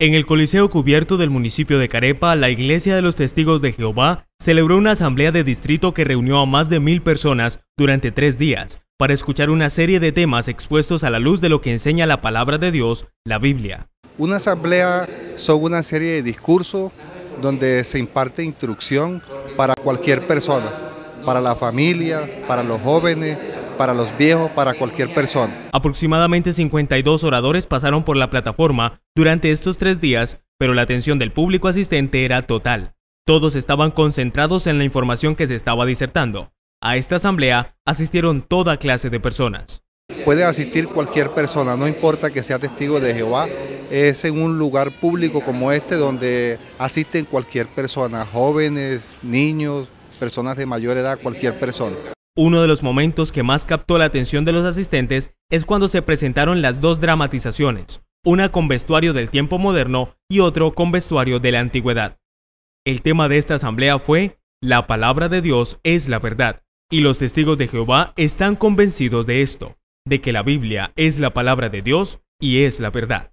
En el Coliseo Cubierto del municipio de Carepa, la Iglesia de los Testigos de Jehová celebró una asamblea de distrito que reunió a más de mil personas durante tres días para escuchar una serie de temas expuestos a la luz de lo que enseña la palabra de Dios, la Biblia. Una asamblea son una serie de discursos donde se imparte instrucción para cualquier persona, para la familia, para los jóvenes, para los viejos, para cualquier persona. Aproximadamente 52 oradores pasaron por la plataforma durante estos tres días, pero la atención del público asistente era total. Todos estaban concentrados en la información que se estaba disertando. A esta asamblea asistieron toda clase de personas. Puede asistir cualquier persona, no importa que sea testigo de Jehová, es en un lugar público como este donde asisten cualquier persona, jóvenes, niños, personas de mayor edad, cualquier persona. Uno de los momentos que más captó la atención de los asistentes es cuando se presentaron las dos dramatizaciones, una con vestuario del tiempo moderno y otro con vestuario de la antigüedad. El tema de esta asamblea fue, la palabra de Dios es la verdad, y los testigos de Jehová están convencidos de esto, de que la Biblia es la palabra de Dios y es la verdad.